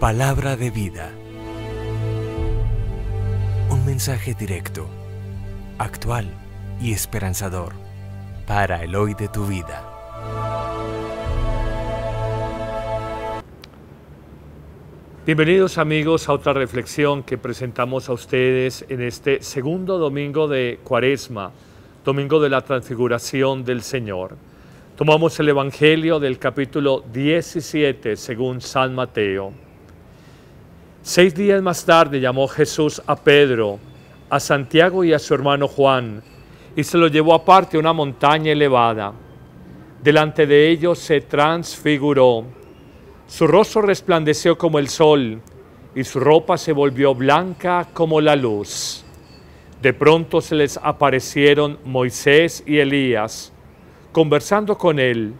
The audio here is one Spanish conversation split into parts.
Palabra de vida. Un mensaje directo, actual y esperanzador para el hoy de tu vida. Bienvenidos amigos a otra reflexión que presentamos a ustedes en este segundo domingo de Cuaresma, domingo de la transfiguración del Señor. Tomamos el Evangelio del capítulo 17 según San Mateo. Seis días más tarde llamó Jesús a Pedro, a Santiago y a su hermano Juan, y se lo llevó aparte a una montaña elevada. Delante de ellos se transfiguró. Su rostro resplandeció como el sol, y su ropa se volvió blanca como la luz. De pronto se les aparecieron Moisés y Elías, conversando con él.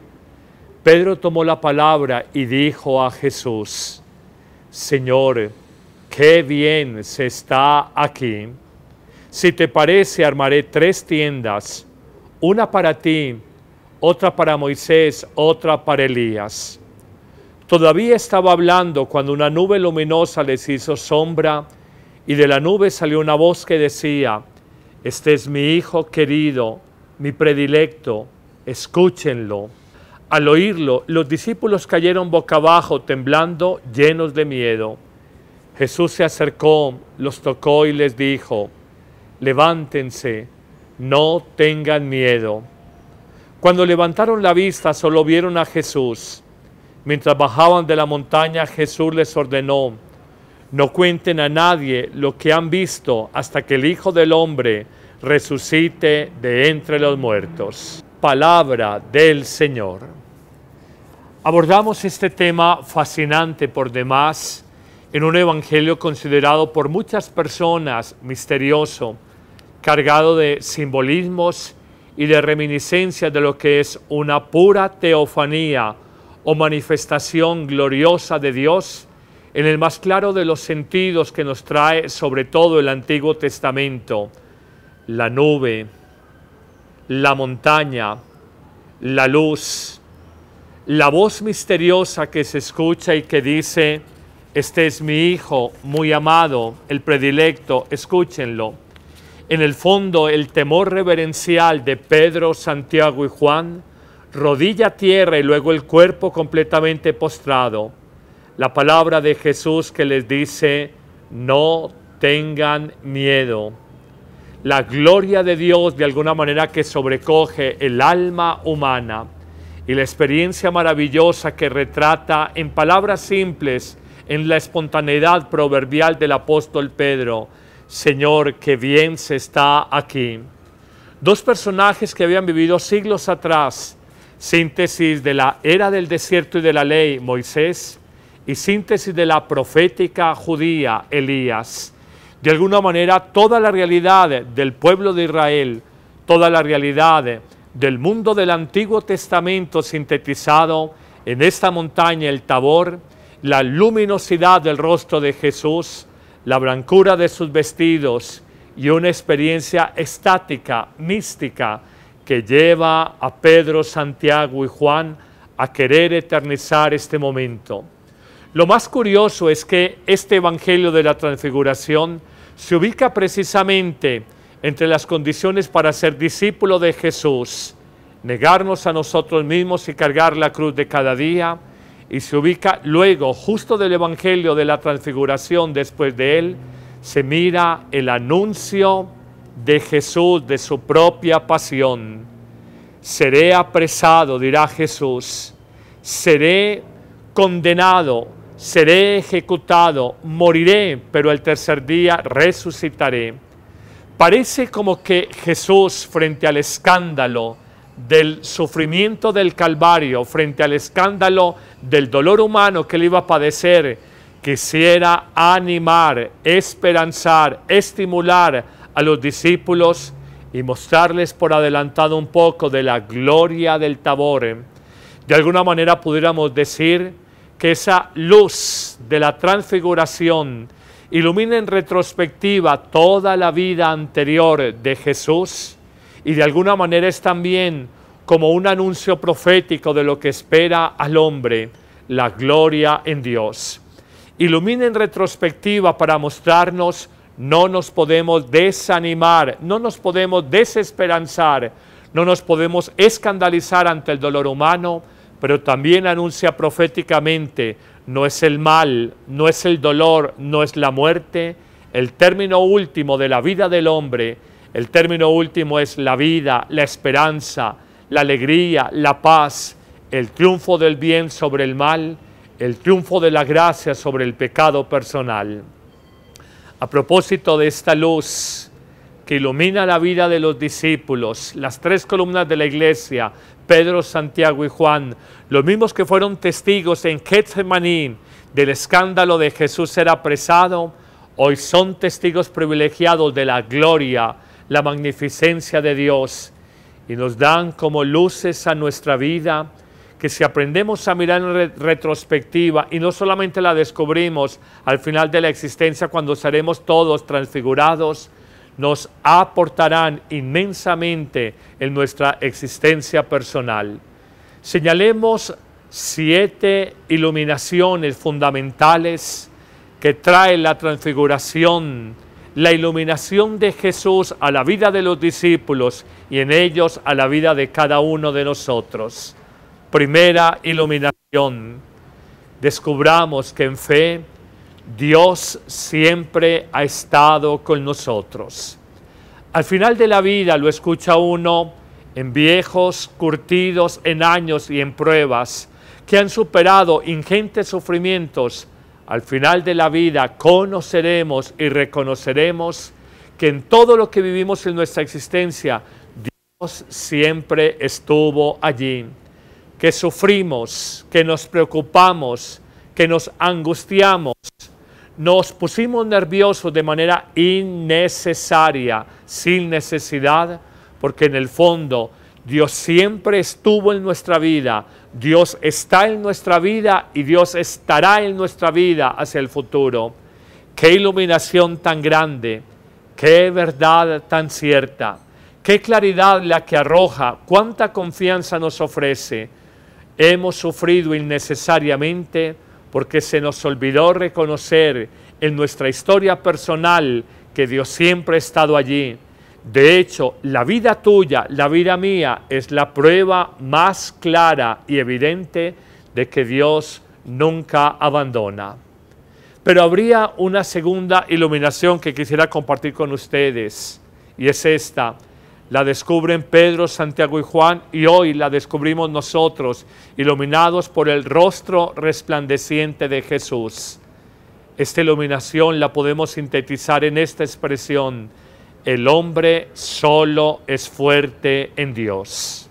Pedro tomó la palabra y dijo a Jesús, Señor, qué bien se está aquí. Si te parece, armaré tres tiendas, una para ti, otra para Moisés, otra para Elías. Todavía estaba hablando cuando una nube luminosa les hizo sombra y de la nube salió una voz que decía, este es mi hijo querido, mi predilecto, escúchenlo. Al oírlo, los discípulos cayeron boca abajo, temblando, llenos de miedo. Jesús se acercó, los tocó y les dijo, levántense, no tengan miedo. Cuando levantaron la vista solo vieron a Jesús. Mientras bajaban de la montaña, Jesús les ordenó, no cuenten a nadie lo que han visto hasta que el Hijo del Hombre resucite de entre los muertos palabra del Señor. Abordamos este tema fascinante por demás en un evangelio considerado por muchas personas misterioso, cargado de simbolismos y de reminiscencias de lo que es una pura teofanía o manifestación gloriosa de Dios en el más claro de los sentidos que nos trae sobre todo el Antiguo Testamento, la nube, la montaña, la luz, la voz misteriosa que se escucha y que dice, este es mi hijo muy amado, el predilecto, escúchenlo. En el fondo, el temor reverencial de Pedro, Santiago y Juan, rodilla tierra y luego el cuerpo completamente postrado. La palabra de Jesús que les dice, no tengan miedo la gloria de Dios de alguna manera que sobrecoge el alma humana y la experiencia maravillosa que retrata en palabras simples, en la espontaneidad proverbial del apóstol Pedro, Señor, que bien se está aquí. Dos personajes que habían vivido siglos atrás, síntesis de la era del desierto y de la ley, Moisés, y síntesis de la profética judía, Elías. De alguna manera, toda la realidad del pueblo de Israel, toda la realidad del mundo del Antiguo Testamento sintetizado en esta montaña, el Tabor, la luminosidad del rostro de Jesús, la blancura de sus vestidos y una experiencia estática, mística, que lleva a Pedro, Santiago y Juan a querer eternizar este momento. Lo más curioso es que este Evangelio de la Transfiguración se ubica precisamente entre las condiciones para ser discípulo de Jesús, negarnos a nosotros mismos y cargar la cruz de cada día, y se ubica luego, justo del Evangelio de la Transfiguración, después de él, se mira el anuncio de Jesús, de su propia pasión. Seré apresado, dirá Jesús, seré condenado, seré ejecutado, moriré, pero el tercer día resucitaré. Parece como que Jesús, frente al escándalo del sufrimiento del Calvario, frente al escándalo del dolor humano que le iba a padecer, quisiera animar, esperanzar, estimular a los discípulos y mostrarles por adelantado un poco de la gloria del Tabor. De alguna manera pudiéramos decir, que esa luz de la transfiguración ilumine en retrospectiva toda la vida anterior de Jesús y de alguna manera es también como un anuncio profético de lo que espera al hombre, la gloria en Dios. Ilumine en retrospectiva para mostrarnos no nos podemos desanimar, no nos podemos desesperanzar, no nos podemos escandalizar ante el dolor humano, pero también anuncia proféticamente, no es el mal, no es el dolor, no es la muerte, el término último de la vida del hombre, el término último es la vida, la esperanza, la alegría, la paz, el triunfo del bien sobre el mal, el triunfo de la gracia sobre el pecado personal. A propósito de esta luz, que ilumina la vida de los discípulos, las tres columnas de la iglesia, Pedro, Santiago y Juan, los mismos que fueron testigos en Getsemaní del escándalo de Jesús ser apresado, hoy son testigos privilegiados de la gloria, la magnificencia de Dios y nos dan como luces a nuestra vida que si aprendemos a mirar en retrospectiva y no solamente la descubrimos al final de la existencia cuando seremos todos transfigurados, nos aportarán inmensamente en nuestra existencia personal. Señalemos siete iluminaciones fundamentales que trae la transfiguración, la iluminación de Jesús a la vida de los discípulos y en ellos a la vida de cada uno de nosotros. Primera iluminación, descubramos que en fe Dios siempre ha estado con nosotros. Al final de la vida lo escucha uno en viejos, curtidos en años y en pruebas, que han superado ingentes sufrimientos. Al final de la vida conoceremos y reconoceremos que en todo lo que vivimos en nuestra existencia, Dios siempre estuvo allí. Que sufrimos, que nos preocupamos, que nos angustiamos, nos pusimos nerviosos de manera innecesaria, sin necesidad, porque en el fondo Dios siempre estuvo en nuestra vida, Dios está en nuestra vida y Dios estará en nuestra vida hacia el futuro. Qué iluminación tan grande, qué verdad tan cierta, qué claridad la que arroja, cuánta confianza nos ofrece. Hemos sufrido innecesariamente porque se nos olvidó reconocer en nuestra historia personal que Dios siempre ha estado allí. De hecho, la vida tuya, la vida mía, es la prueba más clara y evidente de que Dios nunca abandona. Pero habría una segunda iluminación que quisiera compartir con ustedes, y es esta la descubren Pedro, Santiago y Juan, y hoy la descubrimos nosotros, iluminados por el rostro resplandeciente de Jesús. Esta iluminación la podemos sintetizar en esta expresión, el hombre solo es fuerte en Dios.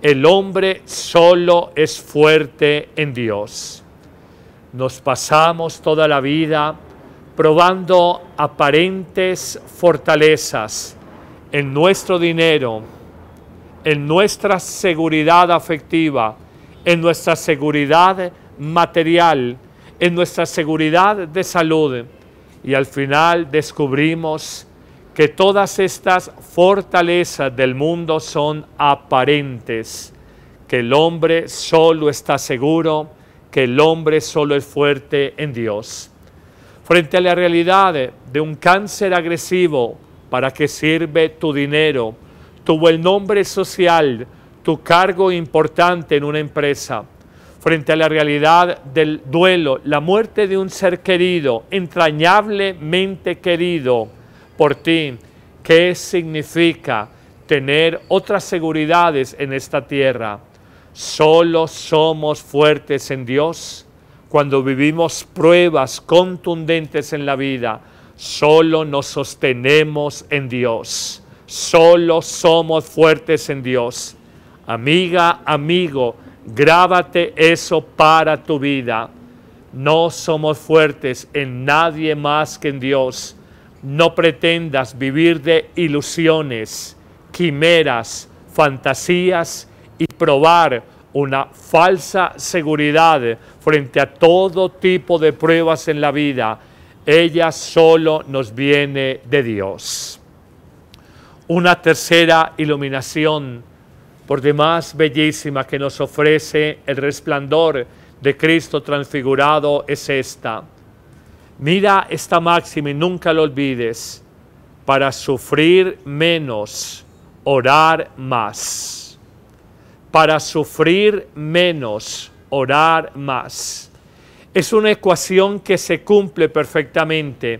El hombre solo es fuerte en Dios. Nos pasamos toda la vida probando aparentes fortalezas, en nuestro dinero, en nuestra seguridad afectiva, en nuestra seguridad material, en nuestra seguridad de salud. Y al final descubrimos que todas estas fortalezas del mundo son aparentes, que el hombre solo está seguro, que el hombre solo es fuerte en Dios. Frente a la realidad de un cáncer agresivo, ¿Para qué sirve tu dinero? Tu buen nombre social, tu cargo importante en una empresa. Frente a la realidad del duelo, la muerte de un ser querido, entrañablemente querido por ti, ¿qué significa tener otras seguridades en esta tierra? Solo somos fuertes en Dios cuando vivimos pruebas contundentes en la vida Solo nos sostenemos en Dios. Solo somos fuertes en Dios. Amiga, amigo, grábate eso para tu vida. No somos fuertes en nadie más que en Dios. No pretendas vivir de ilusiones, quimeras, fantasías y probar una falsa seguridad frente a todo tipo de pruebas en la vida ella solo nos viene de Dios. Una tercera iluminación, por demás bellísima, que nos ofrece el resplandor de Cristo transfigurado es esta. Mira esta máxima y nunca lo olvides. Para sufrir menos, orar más. Para sufrir menos, orar más. Es una ecuación que se cumple perfectamente.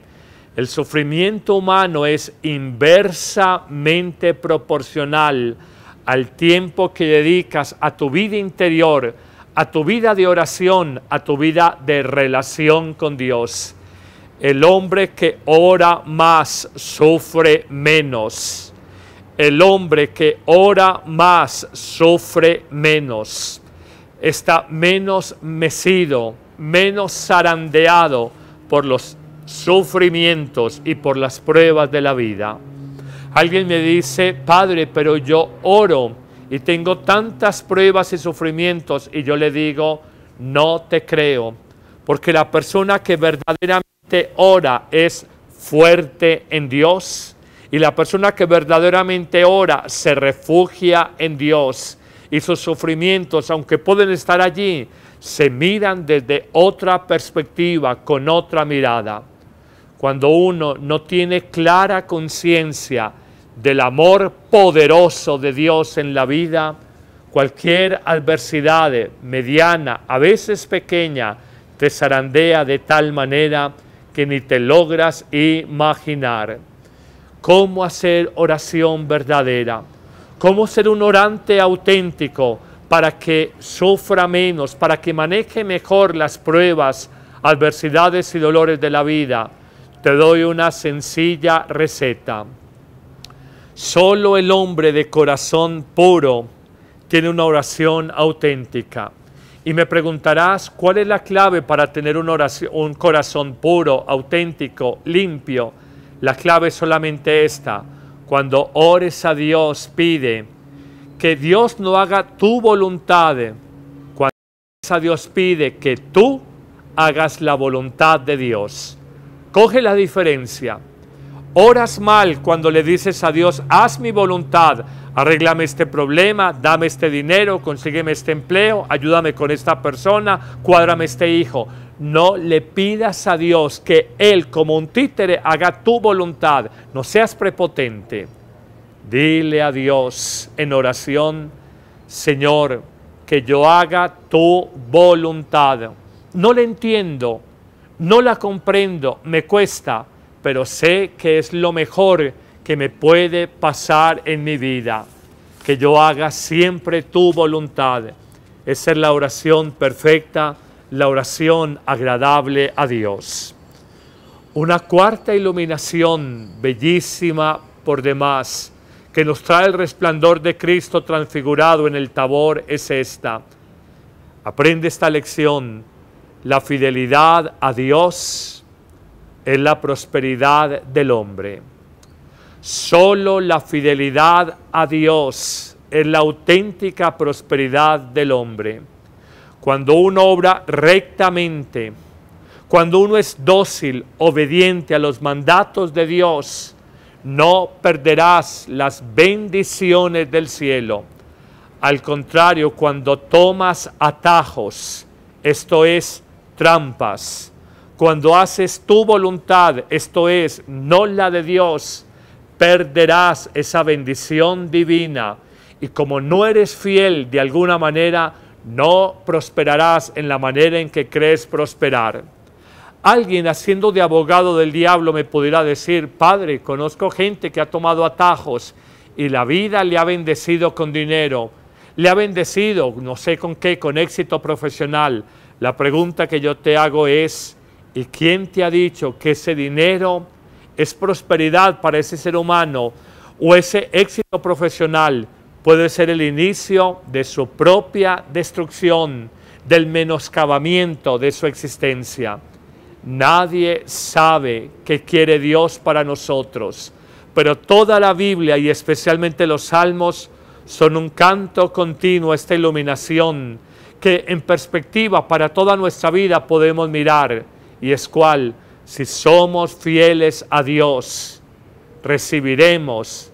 El sufrimiento humano es inversamente proporcional al tiempo que dedicas a tu vida interior, a tu vida de oración, a tu vida de relación con Dios. El hombre que ora más sufre menos. El hombre que ora más sufre menos. Está menos mecido menos zarandeado por los sufrimientos y por las pruebas de la vida. Alguien me dice, Padre, pero yo oro y tengo tantas pruebas y sufrimientos y yo le digo, no te creo, porque la persona que verdaderamente ora es fuerte en Dios y la persona que verdaderamente ora se refugia en Dios y sus sufrimientos, aunque pueden estar allí, se miran desde otra perspectiva, con otra mirada. Cuando uno no tiene clara conciencia del amor poderoso de Dios en la vida, cualquier adversidad mediana, a veces pequeña, te zarandea de tal manera que ni te logras imaginar. ¿Cómo hacer oración verdadera? ¿Cómo ser un orante auténtico? para que sufra menos, para que maneje mejor las pruebas, adversidades y dolores de la vida, te doy una sencilla receta. Solo el hombre de corazón puro tiene una oración auténtica. Y me preguntarás, ¿cuál es la clave para tener un corazón puro, auténtico, limpio? La clave es solamente esta. Cuando ores a Dios, pide, que Dios no haga tu voluntad. Cuando a Dios pide que tú hagas la voluntad de Dios. Coge la diferencia. Oras mal cuando le dices a Dios, haz mi voluntad, arréglame este problema, dame este dinero, consígueme este empleo, ayúdame con esta persona, cuádrame este hijo. No le pidas a Dios que Él como un títere haga tu voluntad. No seas prepotente. Dile a Dios en oración, Señor, que yo haga tu voluntad. No la entiendo, no la comprendo, me cuesta, pero sé que es lo mejor que me puede pasar en mi vida. Que yo haga siempre tu voluntad. Esa es la oración perfecta, la oración agradable a Dios. Una cuarta iluminación bellísima por demás que nos trae el resplandor de Cristo transfigurado en el tabor es esta. Aprende esta lección. La fidelidad a Dios es la prosperidad del hombre. Solo la fidelidad a Dios es la auténtica prosperidad del hombre. Cuando uno obra rectamente, cuando uno es dócil, obediente a los mandatos de Dios, no perderás las bendiciones del cielo. Al contrario, cuando tomas atajos, esto es trampas, cuando haces tu voluntad, esto es no la de Dios, perderás esa bendición divina. Y como no eres fiel de alguna manera, no prosperarás en la manera en que crees prosperar. Alguien haciendo de abogado del diablo me podrá decir, Padre, conozco gente que ha tomado atajos y la vida le ha bendecido con dinero, le ha bendecido, no sé con qué, con éxito profesional. La pregunta que yo te hago es, ¿y quién te ha dicho que ese dinero es prosperidad para ese ser humano o ese éxito profesional puede ser el inicio de su propia destrucción, del menoscabamiento de su existencia? Nadie sabe qué quiere Dios para nosotros, pero toda la Biblia y especialmente los salmos son un canto continuo a esta iluminación que en perspectiva para toda nuestra vida podemos mirar y es cual, si somos fieles a Dios, recibiremos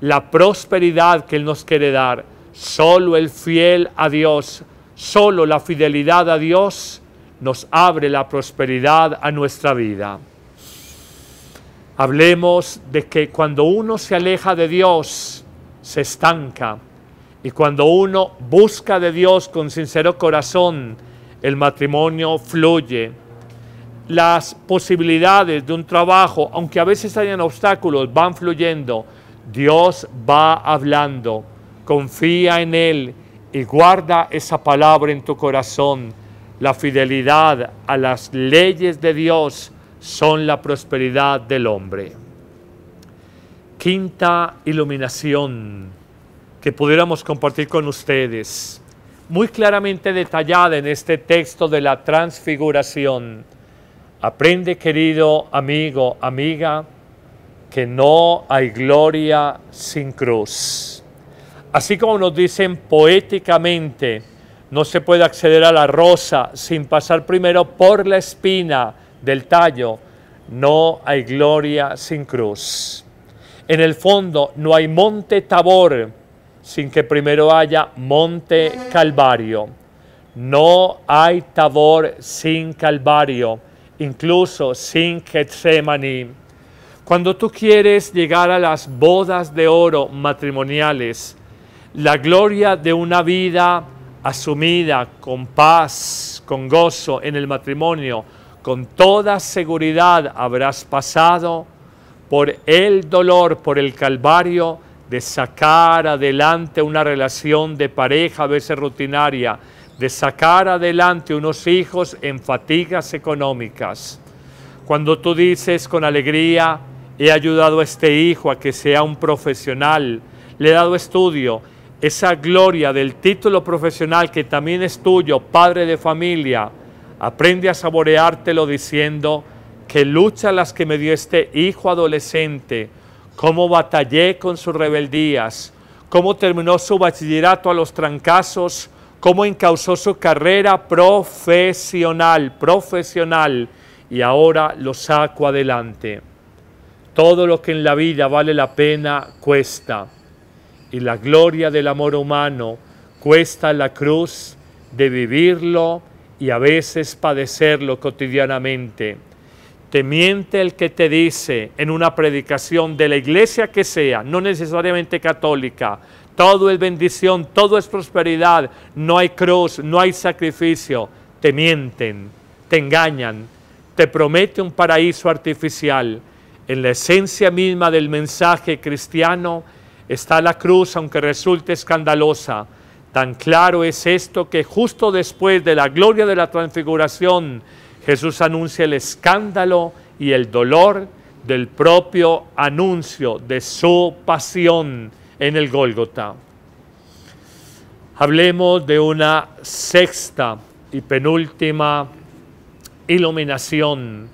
la prosperidad que Él nos quiere dar. Solo el fiel a Dios, solo la fidelidad a Dios nos abre la prosperidad a nuestra vida. Hablemos de que cuando uno se aleja de Dios, se estanca. Y cuando uno busca de Dios con sincero corazón, el matrimonio fluye. Las posibilidades de un trabajo, aunque a veces hayan obstáculos, van fluyendo. Dios va hablando. Confía en Él y guarda esa palabra en tu corazón la fidelidad a las leyes de Dios son la prosperidad del hombre. Quinta iluminación que pudiéramos compartir con ustedes, muy claramente detallada en este texto de la transfiguración. Aprende, querido amigo, amiga, que no hay gloria sin cruz. Así como nos dicen poéticamente, no se puede acceder a la rosa sin pasar primero por la espina del tallo. No hay gloria sin cruz. En el fondo no hay monte Tabor sin que primero haya monte Calvario. No hay Tabor sin Calvario, incluso sin Getsemaní. Cuando tú quieres llegar a las bodas de oro matrimoniales, la gloria de una vida asumida con paz, con gozo en el matrimonio, con toda seguridad habrás pasado por el dolor, por el calvario de sacar adelante una relación de pareja a veces rutinaria, de sacar adelante unos hijos en fatigas económicas. Cuando tú dices con alegría, he ayudado a este hijo a que sea un profesional, le he dado estudio, esa gloria del título profesional que también es tuyo, padre de familia, aprende a saboreártelo diciendo, que lucha las que me dio este hijo adolescente, cómo batallé con sus rebeldías, cómo terminó su bachillerato a los trancazos, cómo encauzó su carrera profesional, profesional, y ahora lo saco adelante. Todo lo que en la vida vale la pena cuesta y la gloria del amor humano cuesta la cruz de vivirlo y a veces padecerlo cotidianamente. Te miente el que te dice en una predicación de la iglesia que sea, no necesariamente católica, todo es bendición, todo es prosperidad, no hay cruz, no hay sacrificio. Te mienten, te engañan, te promete un paraíso artificial. En la esencia misma del mensaje cristiano, está la cruz, aunque resulte escandalosa. Tan claro es esto que justo después de la gloria de la transfiguración, Jesús anuncia el escándalo y el dolor del propio anuncio de su pasión en el Gólgota. Hablemos de una sexta y penúltima iluminación.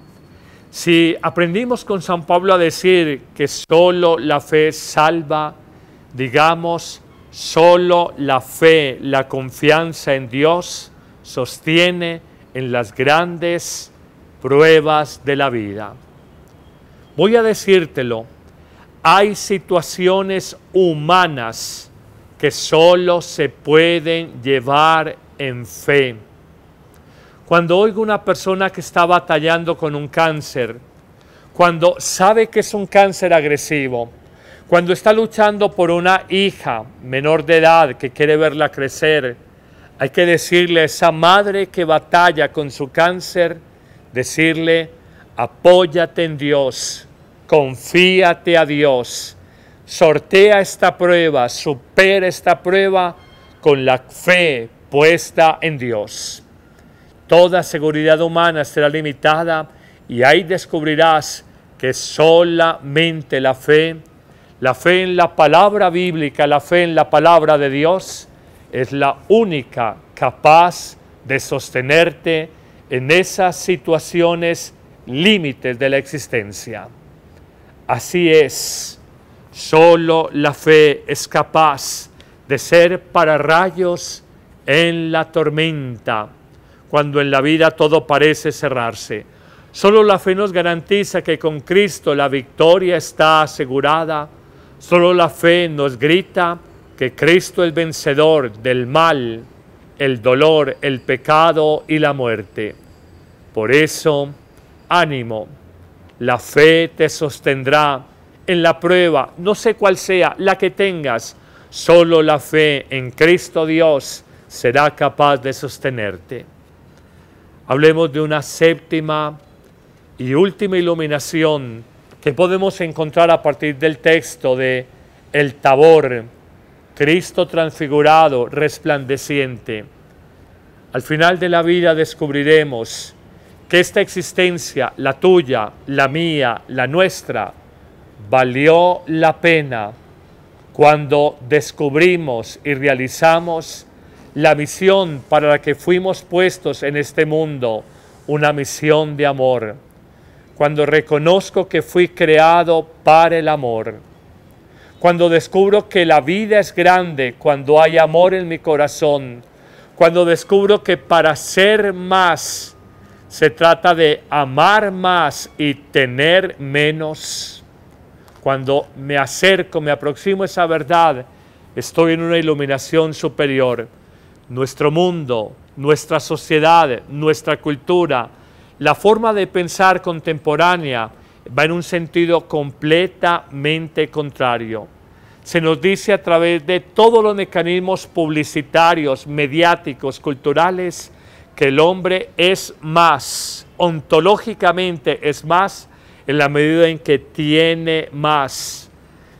Si aprendimos con San Pablo a decir que solo la fe salva, Digamos, solo la fe, la confianza en Dios sostiene en las grandes pruebas de la vida. Voy a decírtelo, hay situaciones humanas que solo se pueden llevar en fe. Cuando oigo una persona que está batallando con un cáncer, cuando sabe que es un cáncer agresivo, cuando está luchando por una hija menor de edad que quiere verla crecer, hay que decirle a esa madre que batalla con su cáncer, decirle, apóyate en Dios, confíate a Dios, sortea esta prueba, supera esta prueba con la fe puesta en Dios. Toda seguridad humana será limitada y ahí descubrirás que solamente la fe la fe en la palabra bíblica, la fe en la palabra de Dios, es la única capaz de sostenerte en esas situaciones límites de la existencia. Así es, solo la fe es capaz de ser para rayos en la tormenta, cuando en la vida todo parece cerrarse. Solo la fe nos garantiza que con Cristo la victoria está asegurada Solo la fe nos grita que Cristo es vencedor del mal, el dolor, el pecado y la muerte. Por eso, ánimo, la fe te sostendrá en la prueba, no sé cuál sea, la que tengas. Solo la fe en Cristo Dios será capaz de sostenerte. Hablemos de una séptima y última iluminación que podemos encontrar a partir del texto de el Tabor, Cristo transfigurado, resplandeciente. Al final de la vida descubriremos que esta existencia, la tuya, la mía, la nuestra, valió la pena cuando descubrimos y realizamos la misión para la que fuimos puestos en este mundo, una misión de amor cuando reconozco que fui creado para el amor, cuando descubro que la vida es grande, cuando hay amor en mi corazón, cuando descubro que para ser más se trata de amar más y tener menos, cuando me acerco, me aproximo a esa verdad, estoy en una iluminación superior. Nuestro mundo, nuestra sociedad, nuestra cultura, la forma de pensar contemporánea va en un sentido completamente contrario. Se nos dice a través de todos los mecanismos publicitarios, mediáticos, culturales, que el hombre es más, ontológicamente es más, en la medida en que tiene más.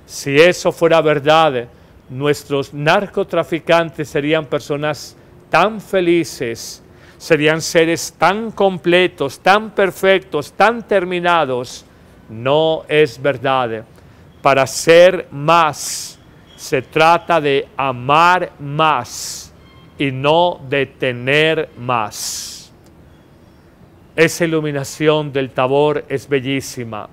Si eso fuera verdad, nuestros narcotraficantes serían personas tan felices, serían seres tan completos, tan perfectos, tan terminados. No es verdad. Para ser más, se trata de amar más y no de tener más. Esa iluminación del tabor es bellísima.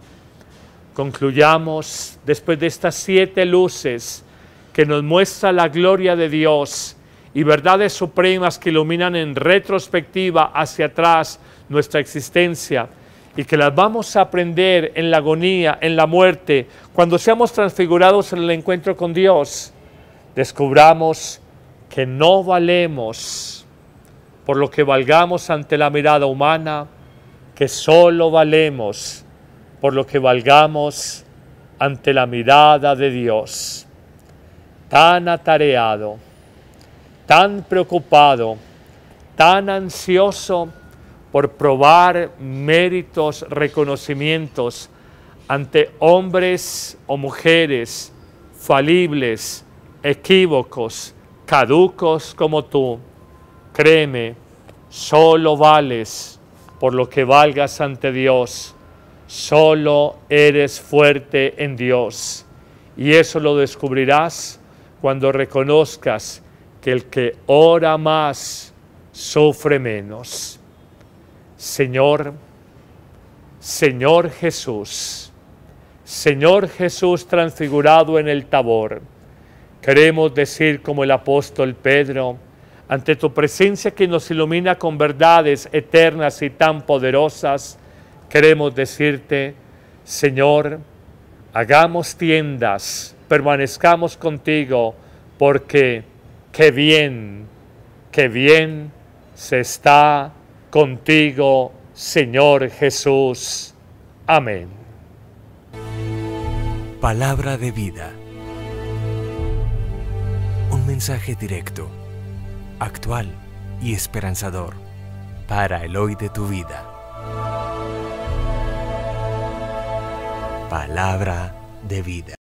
Concluyamos después de estas siete luces que nos muestra la gloria de Dios y verdades supremas que iluminan en retrospectiva hacia atrás nuestra existencia y que las vamos a aprender en la agonía, en la muerte, cuando seamos transfigurados en el encuentro con Dios, descubramos que no valemos por lo que valgamos ante la mirada humana, que solo valemos por lo que valgamos ante la mirada de Dios. Tan atareado tan preocupado, tan ansioso por probar méritos, reconocimientos ante hombres o mujeres falibles, equívocos, caducos como tú. Créeme, solo vales por lo que valgas ante Dios. Solo eres fuerte en Dios. Y eso lo descubrirás cuando reconozcas que el que ora más sufre menos. Señor, Señor Jesús, Señor Jesús transfigurado en el tabor, queremos decir como el apóstol Pedro, ante tu presencia que nos ilumina con verdades eternas y tan poderosas, queremos decirte, Señor, hagamos tiendas, permanezcamos contigo, porque qué bien, qué bien se está contigo, Señor Jesús. Amén. Palabra de vida. Un mensaje directo, actual y esperanzador para el hoy de tu vida. Palabra de vida.